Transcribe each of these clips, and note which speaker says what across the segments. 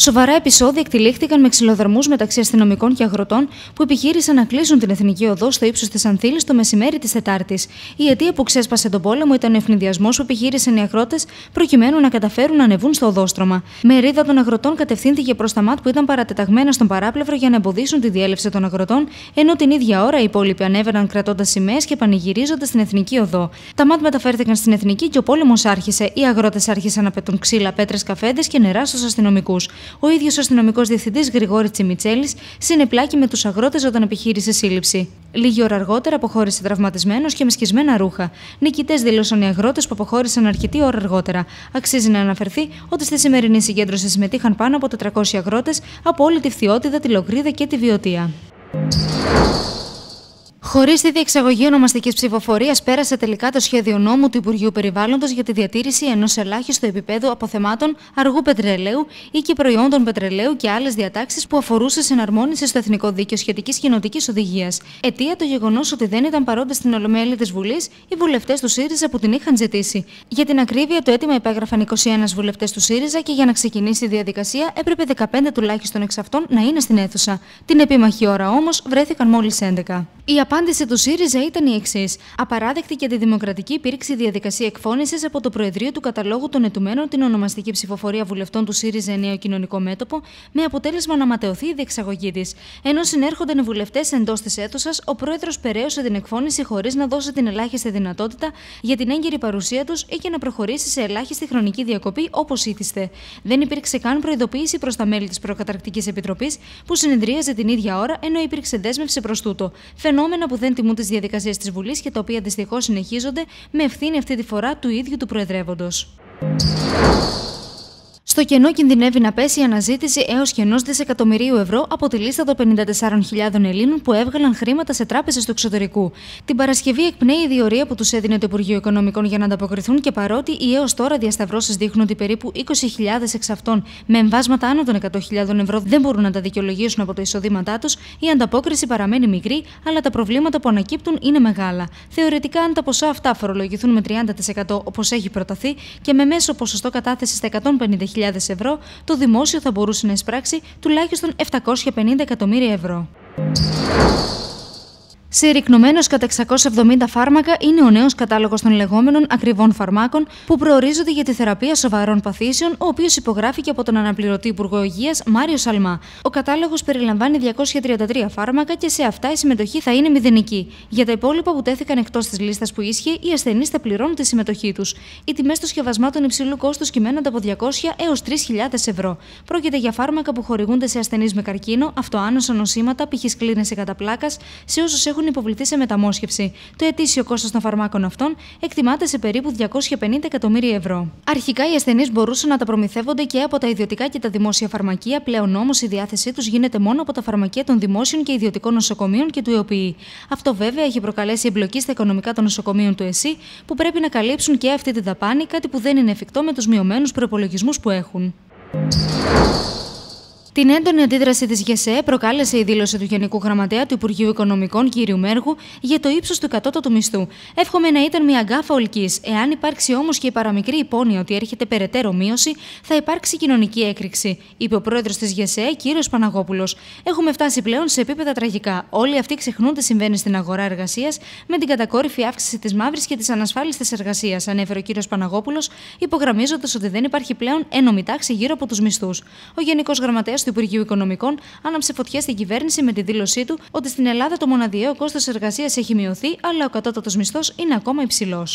Speaker 1: Σοβαρά επεισόδια εκτελήχθηκαν με ξυλοδαρμούς μεταξύ αστυνομικών και αγροτών που επιχείρησαν να κλείσουν την εθνική οδό στο ύψος της Ανθήλης το μεσημέρι της Τετάρτης. Η αιτία που ξέσπασε τον πόλεμο ήταν ο ευνηδιασμός που επιχείρησαν οι αγρότες προκειμένου να καταφέρουν να ανεβούν στο οδόστρωμα. Μερίδα των αγροτών κατευθύνθηκε προς τα ΜΑΤ που ήταν παρατεταγμένα στον παράπλευρο για να εμποδίσουν τη διέλευση των αγροτών, ενώ την ίδια ώρα οι υπόλοιποι ανέβαιναν κρατώντας σημαίες και πανηγυρίζοντας στην εθνική οδό. Τα ΜΑΤ μεταφέρθηκαν στην εθνική και ο πόλεμος άρχισε. Οι αγρότες άρχισαν να πετούν ξύλα, πέτρες, καφέντε και νερά στους αστυνομικούς ο ίδιος ο αστυνομικός διευθυντής Γρηγόρη Τσιμιτσέλης συνεπλάκη με τους αγρότες όταν επιχείρησε σύλληψη. Λίγη ώρα αργότερα αποχώρησε τραυματισμένος και με σχισμένα ρούχα. Νικητές δήλωσαν οι αγρότες που αποχώρησαν αρκετή ώρα αργότερα. Αξίζει να αναφερθεί ότι στη σημερινή συγκέντρωση συμμετείχαν πάνω από 400 αγρότες από όλη τη Φθιώτιδα, τη λογρίδα και τη Βιωτία. Χωρίς τη διεξαγωγή ονομαστικής ψηφοφορίας, πέρασε τελικά το σχέδιο νόμου του Υπουργείου Περιβάλλοντος για τη διατήρηση ενός ελάχιστου επίπεδου αποθεμάτων αργού πετρελαίου ή και προϊόντων πετρελαίου και άλλες διατάξεις που αφορούσε συναρμόνιση στο Εθνικό Δίκαιο σχετικής κοινοτικής οδηγίας. Αιτία το γεγονός ότι δεν ήταν παρόντες στην Ολομέλη της Βουλής οι βουλευτές του ΣΥΡΙΖΑ που την είχαν ζητήσει. Για την ακρίβεια, το αίτημα υπέγραφαν 21 βουλευτές του ΣΥΡΙΖΑ και για να ξεκινήσει η διαδικασία έπρεπε 15 τουλάχιστον εξ αυτών να είναι στην αίθουσα. Την επίμαχη ώρα όμως βρέθηκαν μόλις 11. Η απάντηση του ΣΥΡΙΖΑ ήταν η εξής. Απαράδεκτη και αντιδημοκρατική υπήρξε η διαδικασία εκφώνησης από το Προεδρείο του Καταλόγου των Ετουμένων την ονομαστική ψηφοφορία βουλευτών του ΣΥΡΙΖΑ Νέο Κοινωνικό Μέτωπο, με αποτέλεσμα να ματαιωθεί η διεξαγωγή της. Ενώ συνέρχονταν οι βουλευτές εντός της αίθουσας, ο Πρόεδρος περαίωσε την εκφώνηση χωρίς να δώσει την ελάχιστη δυνατότητα για την έγκαιρη παρουσία τους ή και να προχωρήσει σε ελάχιστη χρονική διακοπή όπως ήθιστε. Δεν υπήρξε καν προειδοποίηση προς τα μέλη της Προκαταρκτικής Επιτροπής που συνεδρίαζε την ίδια ώρα ενώ υπήρξε δέσμευση προς τούτο. Φαινόμενα που δεν τιμούν τις διαδικασίες της Βουλής και τα οποία δυστυχώς συνεχίζονται με ευθύνη αυτή τη φορά του ίδιου του Προεδρεύοντος. Στο κενό κινδυνεύει να πέσει η αναζήτηση έως και ενός δισεκατομμυρίου ευρώ από τη λίστα των 54.000 Ελλήνων που έβγαλαν χρήματα σε τράπεζες του εξωτερικού. Την Παρασκευή εκπνέει η διορία που τους έδινε το Υπουργείο Οικονομικών για να ανταποκριθούν και παρότι οι έως τώρα διασταυρώσεις δείχνουν ότι περίπου 20.000 εξ αυτών με εμβάσματα άνω των 100.000 ευρώ δεν μπορούν να τα δικαιολογήσουν από τα εισοδήματά τους, η ανταπόκριση παραμένει μικρή, αλλά τα προβλήματα που ανακύπτουν είναι μεγάλα. Θεωρητικά, αν τα ποσά αυτά φορολογηθούν με 30% όπως έχει προταθεί και με μέσο ποσοστό κατάθεσης στα 150.000 το δημόσιο θα μπορούσε να εισπράξει τουλάχιστον 750 εκατομμύρια ευρώ. Συρρυκνωμένος κατά 670 φάρμακα είναι ο νέος κατάλογος των λεγόμενων ακριβών φαρμάκων που προορίζονται για τη θεραπεία σοβαρών παθήσεων, ο οποίος υπογράφηκε από τον αναπληρωτή Υπουργό Υγείας Μάριο Σαλμά. Ο κατάλογος περιλαμβάνει 233 φάρμακα και σε αυτά η συμμετοχή θα είναι μηδενική. Για τα υπόλοιπα που τέθηκαν εκτός της λίστας που ίσχυε, οι ασθενείς θα πληρώνουν τη συμμετοχή τους. Οι τιμές των σκευασμάτων υψηλού κόστους κυμαίνονται από 200 έω 3.000 ευρώ. Πρόκειται για φάρμακα που χορηγούνται σε ασθενείς με καρκίνο, αυτοάνωσα νοσήματα, π.χ. σκλήνε κατά καταπλάκας, σε όσους έχουν έχουν υποβληθεί σε μεταμόσχευση. Το ετήσιο κόστος των φαρμάκων αυτών εκτιμάται σε περίπου 250 εκατομμύρια ευρώ. Αρχικά οι ασθενείς μπορούσαν να τα προμηθεύονται και από τα ιδιωτικά και τα δημόσια φαρμακεία, πλέον όμως η διάθεσή τους γίνεται μόνο από τα φαρμακεία των δημόσιων και ιδιωτικών νοσοκομείων και του ΕΟΠΗ. Αυτό βέβαια έχει προκαλέσει εμπλοκή στα οικονομικά των νοσοκομείων του ΕΣΥ, που πρέπει να καλύψουν και αυτή τη δαπάνη, κάτι που δεν είναι εφικτό με τους μειωμένους προπολογισμούς που έχουν. Την έντονη αντίδραση της ΓΕΣΕ προκάλεσε η δήλωση του Γενικού Γραμματέα του Υπουργείου Οικονομικών κ. Μέργου για το ύψος του κατώτατου μισθού. Εύχομαι να ήταν μια γκάφα ολική. Εάν υπάρξει όμως και η παραμικρή υπόνοια ότι έρχεται περαιτέρω μείωση, θα υπάρξει κοινωνική έκρηξη, είπε ο πρόεδρος της ΓΕΣΕ κ. Παναγόπουλος. Έχουμε φτάσει πλέον σε επίπεδα τραγικά. Όλοι αυτοί ξεχνούν τι συμβαίνει στην αγορά εργασίας με την κατακόρυφη αύξηση της μαύρης και της ανασφάλιστης εργασίας, ανέφερε ο κ. Παναγόπουλος, υπογραμμίζοντας ότι δεν υπάρχει πλέον ένομη τάξη γύρω από τους μισθούς. Ο Γενικός Γραμματέας του Υπουργείου Οικονομικών άναψε φωτιά στην κυβέρνηση με τη δήλωσή του ότι στην Ελλάδα το μοναδιαίο κόστος εργασίας έχει μειωθεί, αλλά ο κατώτατος μισθός είναι ακόμα υψηλός.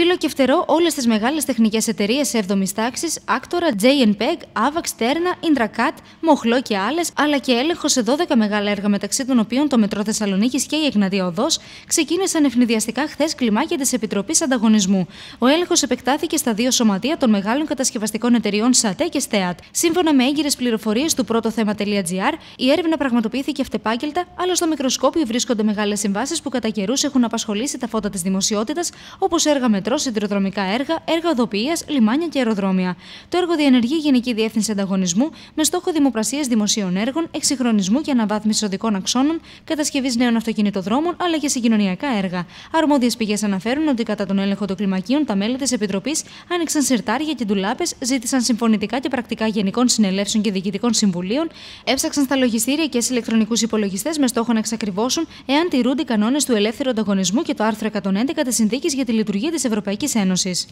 Speaker 1: Φίλο και φτερό όλες τις μεγάλες τεχνικές εταιρείες 7η τάξη, Άκτορα, JNPEG, AVAX, Terna, Indracat, Μοχλό και άλλες, αλλά και έλεγχος σε 12 μεγάλα έργα μεταξύ των οποίων το Μετρό Θεσσαλονίκης και η Εκναδία Οδός, ξεκίνησαν ευνηδιαστικά χθες κλιμάκια τη Επιτροπής Ανταγωνισμού. Ο έλεγχος επεκτάθηκε στα δύο σωματεία των μεγάλων κατασκευαστικών εταιριών ΣΑΤΕ και ΣΤΕΑΤ. Σύμφωνα με έγκυρες πληροφορίες του πρώτο θέμα.gr, η έρευνα πραγματοποιήθηκε αυτεπάγγελτα, αλλά στο μικροσκόπιο βρίσκονται μεγάλες συμβάσεις που κατά καιρούς έχουν απασχολήσει τα φώτα της δημοσιότητας, όπως έργα μετρό μετρό, έργα, έργα οδοποιίας, λιμάνια και αεροδρόμια. Το έργο διενεργεί Γενική Διεύθυνση Ανταγωνισμού με στόχο δημοπρασίας δημοσίων έργων, εξυγχρονισμού και αναβάθμιση οδικών αξώνων, κατασκευής νέων αυτοκινητοδρόμων αλλά και συγκοινωνιακά έργα. Αρμόδιες πηγές αναφέρουν ότι κατά τον έλεγχο των κλιμακίων τα μέλη της Επιτροπής άνοιξαν σιρτάρια και ντουλάπες, ζήτησαν συμφωνητικά και πρακτικά γενικών συνελεύσεων και διοικητικών συμβουλίων, έψαξαν στα λογιστήρια και σε ηλεκτρονικούς υπολογιστές με στόχο να εξακριβώσουν εάν τηρούνται οι κανόνες του ελεύθερου ανταγωνισμού και το άρθρο 111 της Συνθήκης για τη λειτουργία της Ευρωπαϊκής Ένωσης.